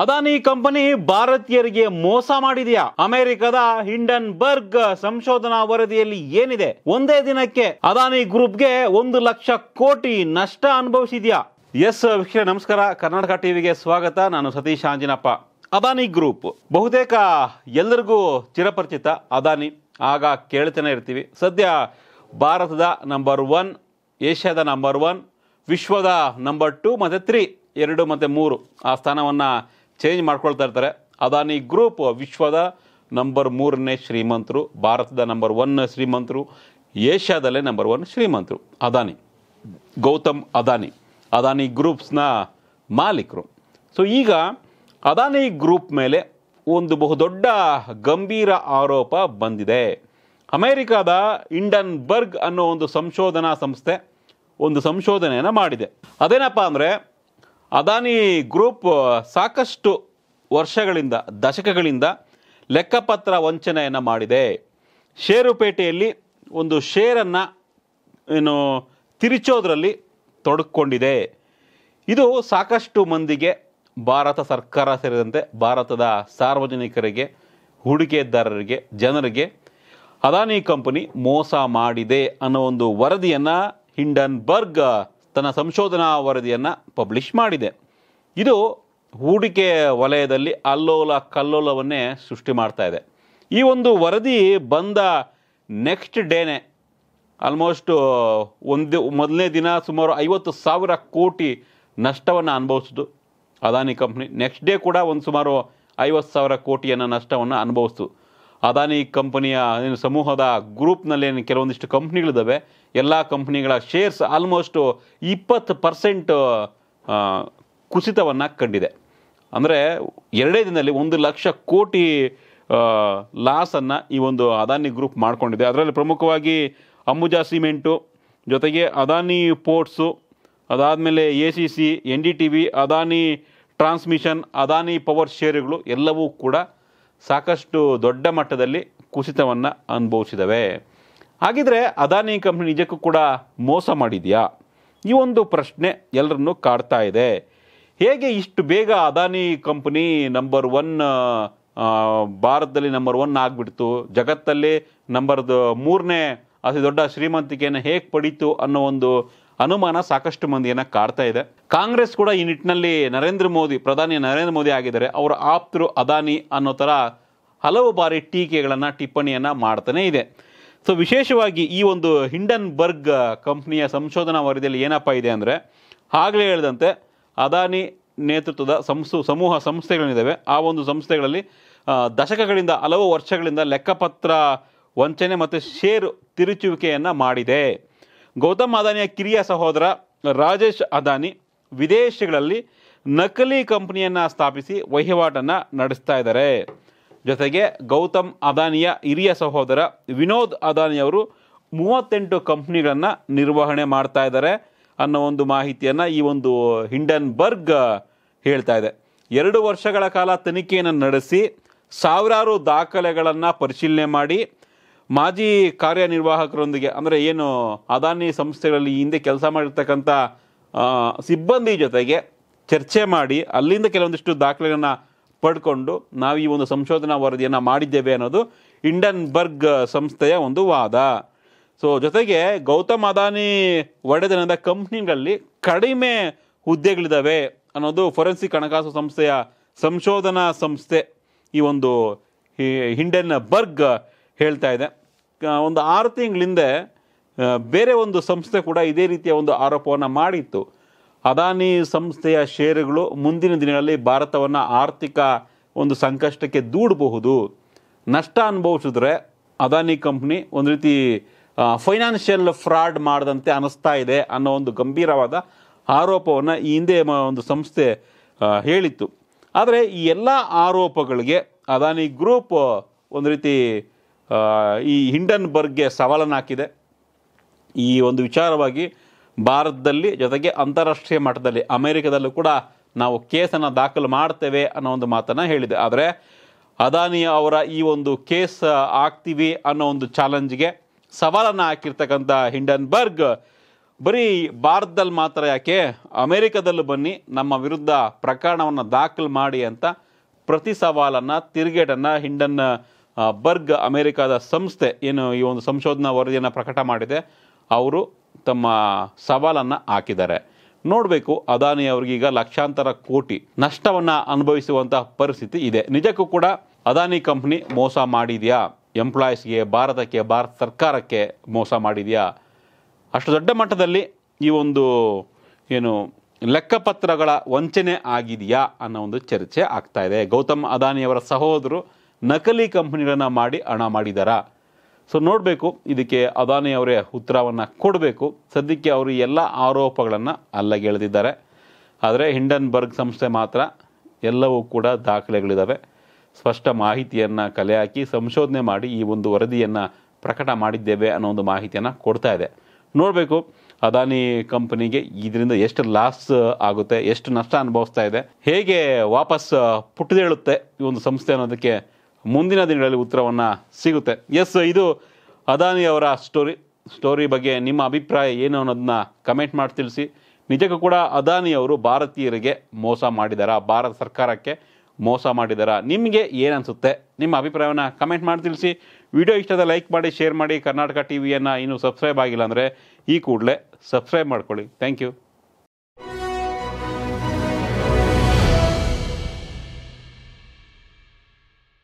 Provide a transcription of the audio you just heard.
Adani company ಭಾರತೀಯರಿಗೆ ಮೋಸ ಮಾಡಿದೆಯಾ ಅಮೆರಿಕದ ಹಿಂಡನ್ ಬರ್ಗ್ ಸಂಶೋಧನಾ ವರದಿಯಲ್ಲಿ ಏನಿದೆ ಒಂದೇ ದಿನಕ್ಕೆ ಅದಾನಿ ಗ್ರೂಪ್ಗೆ ಒಂದು ಲಕ್ಷ ಕೋಟಿ ನಷ್ಟ ಅನುಭವಿಸಿದ್ಯಾ ಎಸ್ ವೀಕ್ಷಕರೇ ನಮಸ್ಕಾರ ಕರ್ನಾಟಕ ಟಿವಿಗೆ ಸ್ವಾಗತ ನಾನು ಸತೀಶ್ ಆಂಜಿನಪ್ಪ ಅದಾನಿ ಗ್ರೂಪ್ ಬಹುತೇಕ ಎಲ್ಲರಿಗೂ ಚಿರಪರಿಚಿತ ಅದಾನಿ ಆಗ ಕೇಳ್ತಾನೆ ಇರ್ತೀವಿ ಸದ್ಯ ಭಾರತದ ನಂಬರ್ ಒನ್ ಏಷ್ಯಾದ ನಂಬರ್ ಒನ್ ವಿಶ್ವದ ನಂಬರ್ ಟು ಮತ್ತು ತ್ರೀ ಎರಡು ಮತ್ತು ಮೂರು ಆ ಸ್ಥಾನವನ್ನು ಚೇಂಜ್ ಮಾಡ್ಕೊಳ್ತಾ ಇರ್ತಾರೆ ಅದಾನಿ ಗ್ರೂಪ್ ವಿಶ್ವದ ನಂಬರ್ ಮೂರನೇ ಶ್ರೀಮಂತರು ಭಾರತದ ನಂಬರ್ ಒನ್ ಶ್ರೀಮಂತರು ಏಷ್ಯಾದಲ್ಲೇ ನಂಬರ್ ಒನ್ ಶ್ರೀಮಂತರು ಅದಾನಿ ಗೌತಮ್ ಅದಾನಿ ಅದಾನಿ ಗ್ರೂಪ್ಸ್ನ ಮಾಲೀಕರು ಸೊ ಈಗ ಅದಾನಿ ಗ್ರೂಪ್ ಮೇಲೆ ಒಂದು ಬಹುದೊಡ್ಡ ಗಂಭೀರ ಆರೋಪ ಬಂದಿದೆ ಅಮೇರಿಕಾದ ಇಂಡನ್ಬರ್ಗ್ ಅನ್ನೋ ಒಂದು ಸಂಶೋಧನಾ ಸಂಸ್ಥೆ ಒಂದು ಸಂಶೋಧನೆಯನ್ನು ಮಾಡಿದೆ ಅದೇನಪ್ಪ ಅಂದರೆ ಅದಾನಿ ಗ್ರೂಪ್ ಸಾಕಷ್ಟು ವರ್ಷಗಳಿಂದ ದಶಕಗಳಿಂದ ಲೆಕ್ಕಪತ್ರ ವಂಚನೆಯನ್ನು ಮಾಡಿದೆ ಷೇರುಪೇಟೆಯಲ್ಲಿ ಒಂದು ಷೇರನ್ನು ಏನು ತಿರುಚೋದ್ರಲ್ಲಿ ತೊಡಕೊಂಡಿದೆ ಇದು ಸಾಕಷ್ಟು ಮಂದಿಗೆ ಭಾರತ ಸರ್ಕಾರ ಸೇರಿದಂತೆ ಭಾರತದ ಸಾರ್ವಜನಿಕರಿಗೆ ಹೂಡಿಕೆದಾರರಿಗೆ ಜನರಿಗೆ ಅದಾನಿ ಕಂಪನಿ ಮೋಸ ಮಾಡಿದೆ ಅನ್ನೋ ಒಂದು ವರದಿಯನ್ನು ಹಿಂಡನ್ಬರ್ಗ್ ತನ್ನ ಸಂಶೋಧನಾ ವರದಿಯನ್ನು ಪಬ್ಲಿಷ್ ಮಾಡಿದೆ ಇದು ಹೂಡಿಕೆ ವಲಯದಲ್ಲಿ ಅಲ್ಲೋಲ ಕಲ್ಲೋಲವನ್ನೇ ಸೃಷ್ಟಿ ಮಾಡ್ತಾ ಇದೆ ಈ ಒಂದು ವರದಿ ಬಂದ ನೆಕ್ಸ್ಟ್ ಡೇನೆ ಆಲ್ಮೋಸ್ಟ್ ಒಂದು ಮೊದಲನೇ ದಿನ ಸುಮಾರು ಐವತ್ತು ಸಾವಿರ ಕೋಟಿ ನಷ್ಟವನ್ನು ಅನುಭವಿಸಿತು ಅದಾನಿ ಕಂಪ್ನಿ ನೆಕ್ಸ್ಟ್ ಡೇ ಕೂಡ ಒಂದು ಸುಮಾರು ಐವತ್ತು ಸಾವಿರ ಕೋಟಿಯನ್ನು ನಷ್ಟವನ್ನು ಅನುಭವಿಸ್ತು ಅದಾನಿ ಕಂಪನಿಯ ಏನು ಸಮೂಹದ ಗ್ರೂಪ್ನಲ್ಲಿ ಏನು ಕೆಲವೊಂದಿಷ್ಟು ಕಂಪ್ನಿಗಳಿದ್ದಾವೆ ಎಲ್ಲ ಕಂಪ್ನಿಗಳ ಶೇರ್ಸ್ ಆಲ್ಮೋಸ್ಟು ಇಪ್ಪತ್ತು ಪರ್ಸೆಂಟ್ ಕುಸಿತವನ್ನು ಕಂಡಿದೆ ಅಂದರೆ ಎರಡೇ ದಿನದಲ್ಲಿ ಒಂದು ಲಕ್ಷ ಕೋಟಿ ಲಾಸನ್ನು ಈ ಒಂದು ಅದಾನಿ ಗ್ರೂಪ್ ಮಾಡಿಕೊಂಡಿದೆ ಅದರಲ್ಲಿ ಪ್ರಮುಖವಾಗಿ ಅಂಬುಜಾ ಸಿಮೆಂಟು ಜೊತೆಗೆ ಅದಾನಿ ಪೋರ್ಟ್ಸು ಅದಾದಮೇಲೆ A C C N D T V Adani transmission Adani power ಶೇರುಗಳು ಎಲ್ಲವೂ ಕೂಡ ಸಾಕಷ್ಟು ದೊಡ್ಡ ಮಟ್ಟದಲ್ಲಿ ಕುಸಿತವನ್ನು ಅನುಭವಿಸಿದವೆ ಹಾಗಿದ್ರೆ ಅದಾನಿ ಕಂಪ್ನಿ ನಿಜಕ್ಕೂ ಕೂಡ ಮೋಸ ಮಾಡಿದೆಯಾ ಈ ಒಂದು ಪ್ರಶ್ನೆ ಎಲ್ಲರನ್ನೂ ಕಾಡ್ತಾ ಇದೆ ಹೇಗೆ ಇಷ್ಟು ಬೇಗ ಅದಾನಿ ಕಂಪ್ನಿ ನಂಬರ್ ಒನ್ ಭಾರತದಲ್ಲಿ ನಂಬರ್ ಒನ್ ಆಗಿಬಿಡ್ತು ಜಗತ್ತಲ್ಲಿ ನಂಬರ್ದು ಮೂರನೇ ಅತಿ ದೊಡ್ಡ ಶ್ರೀಮಂತಿಕೆಯನ್ನು ಹೇಗೆ ಪಡೀತು ಅನ್ನೋ ಒಂದು ಅನುಮಾನ ಸಾಕಷ್ಟು ಮಂದಿಯನ್ನು ಕಾಡ್ತಾ ಇದೆ ಕಾಂಗ್ರೆಸ್ ಕೂಡ ಈ ನಿಟ್ಟಿನಲ್ಲಿ ನರೇಂದ್ರ ಮೋದಿ ಪ್ರಧಾನಿ ನರೇಂದ್ರ ಮೋದಿ ಆಗಿದ್ದಾರೆ ಅವರ ಆಪ್ತರು ಅದಾನಿ ಅನ್ನೋ ಥರ ಹಲವು ಬಾರಿ ಟೀಕೆಗಳನ್ನು ಟಿಪ್ಪಣಿಯನ್ನು ಮಾಡ್ತಾನೆ ಇದೆ ಸೊ ವಿಶೇಷವಾಗಿ ಈ ಒಂದು ಹಿಂಡನ್ಬರ್ಗ್ ಕಂಪ್ನಿಯ ಸಂಶೋಧನಾ ವರದಿಯಲ್ಲಿ ಏನಪ್ಪ ಇದೆ ಅಂದರೆ ಆಗಲೇ ಹೇಳಿದಂತೆ ಅದಾನಿ ನೇತೃತ್ವದ ಸಂಸು ಸಮೂಹ ಸಂಸ್ಥೆಗಳಿದ್ದಾವೆ ಆ ಒಂದು ಸಂಸ್ಥೆಗಳಲ್ಲಿ ದಶಕಗಳಿಂದ ಹಲವು ವರ್ಷಗಳಿಂದ ಲೆಕ್ಕಪತ್ರ ವಂಚನೆ ಮತ್ತು ಷೇರು ತಿರುಚುವಿಕೆಯನ್ನು ಮಾಡಿದೆ ಗೌತಮ್ ಅದಾನಿಯ ಕಿರಿಯ ಸಹೋದರ ರಾಜೇಶ್ ಅದಾನಿ ವಿದೇಶಗಳಲ್ಲಿ ನಕಲಿ ಕಂಪನಿಯನ್ನು ಸ್ಥಾಪಿಸಿ ವಹಿವಾಟನ್ನು ನಡೆಸ್ತಾ ಇದ್ದಾರೆ ಜೊತೆಗೆ ಗೌತಮ್ ಅದಾನಿಯ ಹಿರಿಯ ಸಹೋದರ ವಿನೋದ್ ಅದಾನಿಯವರು ಮೂವತ್ತೆಂಟು ಕಂಪ್ನಿಗಳನ್ನು ನಿರ್ವಹಣೆ ಮಾಡ್ತಾ ಇದ್ದಾರೆ ಅನ್ನೋ ಒಂದು ಮಾಹಿತಿಯನ್ನು ಈ ಒಂದು ಹಿಂಡನ್ಬರ್ಗ್ ಹೇಳ್ತಾ ಇದೆ ಎರಡು ವರ್ಷಗಳ ಕಾಲ ತನಿಖೆಯನ್ನು ನಡೆಸಿ ಸಾವಿರಾರು ದಾಖಲೆಗಳನ್ನು ಪರಿಶೀಲನೆ ಮಾಡಿ ಮಾಜಿ ಕಾರ್ಯನಿರ್ವಾಹಕರೊಂದಿಗೆ ಅಂದರೆ ಏನು ಅದಾನಿ ಸಂಸ್ಥೆಗಳಲ್ಲಿ ಹಿಂದೆ ಕೆಲಸ ಮಾಡಿರ್ತಕ್ಕಂಥ ಸಿಬ್ಬಂದಿ ಜೊತೆಗೆ ಚರ್ಚೆ ಮಾಡಿ ಅಲ್ಲಿಂದ ಕೆಲವೊಂದಿಷ್ಟು ದಾಖಲೆಗಳನ್ನು ಪಡ್ಕೊಂಡು ನಾವು ಈ ಒಂದು ಸಂಶೋಧನಾ ವರದಿಯನ್ನು ಮಾಡಿದ್ದೇವೆ ಅನ್ನೋದು ಇಂಡನ್ಬರ್ಗ್ ಸಂಸ್ಥೆಯ ಒಂದು ವಾದ ಸೊ ಜೊತೆಗೆ ಗೌತಮ್ ಅದಾನಿ ಒಡೆದನದ ಕಂಪ್ನಿಗಳಲ್ಲಿ ಕಡಿಮೆ ಹುದ್ದೆಗಳಿದ್ದಾವೆ ಅನ್ನೋದು ಫೊರೆನ್ಸಿಕ್ ಹಣಕಾಸು ಸಂಸ್ಥೆಯ ಸಂಶೋಧನಾ ಸಂಸ್ಥೆ ಈ ಒಂದು ಹಿಂಡನ್ ಬರ್ಗ್ ಹೇಳ್ತಾ ಇದೆ ಒಂದು ಆರು ತಿಂಗಳಿಂದೆ ಬೇರೆ ಒಂದು ಸಂಸ್ಥೆ ಕೂಡ ಇದೇ ರೀತಿಯ ಒಂದು ಆರೋಪವನ್ನು ಮಾಡಿತ್ತು ಅದಾನಿ ಸಂಸ್ಥೆಯ ಷೇರುಗಳು ಮುಂದಿನ ದಿನಗಳಲ್ಲಿ ಭಾರತವನ್ನು ಆರ್ಥಿಕ ಒಂದು ಸಂಕಷ್ಟಕ್ಕೆ ದೂಡಬಹುದು ನಷ್ಟ ಅನುಭವಿಸಿದ್ರೆ ಅದಾನಿ ಕಂಪ್ನಿ ಒಂದು ರೀತಿ ಫೈನಾನ್ಷಿಯಲ್ ಫ್ರಾಡ್ ಮಾಡಿದಂತೆ ಅನ್ನಿಸ್ತಾ ಇದೆ ಅನ್ನೋ ಒಂದು ಗಂಭೀರವಾದ ಆರೋಪವನ್ನು ಈ ಹಿಂದೆ ಒಂದು ಸಂಸ್ಥೆ ಹೇಳಿತ್ತು ಆದರೆ ಈ ಎಲ್ಲ ಆರೋಪಗಳಿಗೆ ಅದಾನಿ ಗ್ರೂಪ್ ಒಂದು ರೀತಿ ಈ ಹಿಂಡನ್ಬರ್ಗ್ಗೆ ಸವಾಲನ್ನು ಹಾಕಿದೆ ಈ ಒಂದು ವಿಚಾರವಾಗಿ ಭಾರತದಲ್ಲಿ ಜೊತೆಗೆ ಅಂತಾರಾಷ್ಟ್ರೀಯ ಮಟ್ಟದಲ್ಲಿ ಅಮೆರಿಕದಲ್ಲೂ ಕೂಡ ನಾವು ಕೇಸನ್ನು ದಾಖಲು ಮಾಡ್ತೇವೆ ಅನ್ನೋ ಒಂದು ಮಾತನ್ನು ಹೇಳಿದೆ ಆದರೆ ಅದಾನಿ ಅವರ ಈ ಒಂದು ಕೇಸ್ ಹಾಕ್ತೀವಿ ಅನ್ನೋ ಒಂದು ಚಾಲೆಂಜ್ಗೆ ಸವಾಲನ್ನು ಹಾಕಿರ್ತಕ್ಕಂಥ ಹಿಂಡನ್ಬರ್ಗ್ ಬರೀ ಭಾರತದಲ್ಲಿ ಮಾತ್ರ ಯಾಕೆ ಅಮೆರಿಕದಲ್ಲೂ ಬನ್ನಿ ನಮ್ಮ ವಿರುದ್ಧ ಪ್ರಕರಣವನ್ನು ದಾಖಲು ಮಾಡಿ ಅಂತ ಪ್ರತಿ ಸವಾಲನ್ನು ತಿರುಗೇಟನ್ನು ಹಿಂಡನ್ ಬರ್ಗ್ ಅಮೆರಿಕಾದ ಸಂಸ್ಥೆ ಏನು ಈ ಒಂದು ಸಂಶೋಧನಾ ವರದಿಯನ್ನು ಪ್ರಕಟ ಮಾಡಿದೆ ಅವರು ತಮ್ಮ ಸವಾಲನ್ನು ಹಾಕಿದ್ದಾರೆ ನೋಡಬೇಕು ಅದಾನಿ ಅವ್ರಿಗೀಗ ಲಕ್ಷಾಂತರ ಕೋಟಿ ನಷ್ಟವನ್ನು ಅನುಭವಿಸುವಂತಹ ಪರಿಸ್ಥಿತಿ ಇದೆ ನಿಜಕ್ಕೂ ಕೂಡ ಅದಾನಿ ಕಂಪ್ನಿ ಮೋಸ ಮಾಡಿದೆಯಾ ಎಂಪ್ಲಾಯೀಸ್ಗೆ ಭಾರತಕ್ಕೆ ಭಾರತ ಸರ್ಕಾರಕ್ಕೆ ಮೋಸ ಮಾಡಿದೆಯಾ ಅಷ್ಟು ದೊಡ್ಡ ಮಟ್ಟದಲ್ಲಿ ಈ ಒಂದು ಏನು ಲೆಕ್ಕಪತ್ರಗಳ ವಂಚನೆ ಆಗಿದೆಯಾ ಅನ್ನೋ ಒಂದು ಚರ್ಚೆ ಆಗ್ತಾ ಇದೆ ಗೌತಮ್ ಅದಾನಿಯವರ ಸಹೋದರು ನಕಲಿ ಕಂಪನಿಗಳನ್ನು ಮಾಡಿ ಹಣ ಮಾಡಿದಾರಾ ಸೊ ನೋಡಬೇಕು ಇದಕ್ಕೆ ಅದಾನಿ ಅವರೇ ಉತ್ತರವನ್ನು ಕೊಡಬೇಕು ಸದ್ಯಕ್ಕೆ ಅವರು ಎಲ್ಲ ಆರೋಪಗಳನ್ನು ಅಲ್ಲಗೆಳೆದಿದ್ದಾರೆ ಆದರೆ ಹಿಂಡನ್ಬರ್ಗ್ ಸಂಸ್ಥೆ ಮಾತ್ರ ಎಲ್ಲವೂ ಕೂಡ ದಾಖಲೆಗಳಿದ್ದಾವೆ ಸ್ಪಷ್ಟ ಮಾಹಿತಿಯನ್ನು ಕಲೆ ಹಾಕಿ ಸಂಶೋಧನೆ ಮಾಡಿ ಈ ಒಂದು ವರದಿಯನ್ನು ಪ್ರಕಟ ಮಾಡಿದ್ದೇವೆ ಅನ್ನೋ ಒಂದು ಮಾಹಿತಿಯನ್ನು ಕೊಡ್ತಾ ಇದೆ ನೋಡಬೇಕು ಅದಾನಿ ಕಂಪನಿಗೆ ಇದರಿಂದ ಎಷ್ಟು ಲಾಸ್ ಆಗುತ್ತೆ ಎಷ್ಟು ನಷ್ಟ ಅನುಭವಿಸ್ತಾ ಇದೆ ಹೇಗೆ ವಾಪಸ್ ಪುಟ್ಟದೇಳುತ್ತೆ ಈ ಒಂದು ಸಂಸ್ಥೆ ಅನ್ನೋದಕ್ಕೆ ಮುಂದಿನ ದಿನಗಳಲ್ಲಿ ಉತ್ತರವನ್ನು ಸಿಗುತ್ತೆ ಎಸ್ ಇದು ಅದಾನಿ ಅವರ ಸ್ಟೋರಿ ಸ್ಟೋರಿ ಬಗ್ಗೆ ನಿಮ್ಮ ಅಭಿಪ್ರಾಯ ಏನು ಅನ್ನೋದನ್ನ ಕಮೆಂಟ್ ಮಾಡಿ ತಿಳಿಸಿ ನಿಜಕ್ಕೂ ಕೂಡ ಅದಾನಿ ಅವರು ಭಾರತೀಯರಿಗೆ ಮೋಸ ಮಾಡಿದಾರಾ ಭಾರತ ಸರ್ಕಾರಕ್ಕೆ ಮೋಸ ಮಾಡಿದಾರಾ ನಿಮಗೆ ಏನನ್ಸುತ್ತೆ ನಿಮ್ಮ ಅಭಿಪ್ರಾಯವನ್ನು ಕಮೆಂಟ್ ಮಾಡಿ ತಿಳಿಸಿ ವಿಡಿಯೋ ಇಷ್ಟದ ಲೈಕ್ ಮಾಡಿ ಶೇರ್ ಮಾಡಿ ಕರ್ನಾಟಕ ಟಿ ವಿಯನ್ನು ಇನ್ನೂ ಸಬ್ಸ್ಕ್ರೈಬ್ ಆಗಿಲ್ಲ ಅಂದರೆ ಈ ಕೂಡಲೇ ಸಬ್ಸ್ಕ್ರೈಬ್ ಮಾಡ್ಕೊಳ್ಳಿ ಥ್ಯಾಂಕ್ ಯು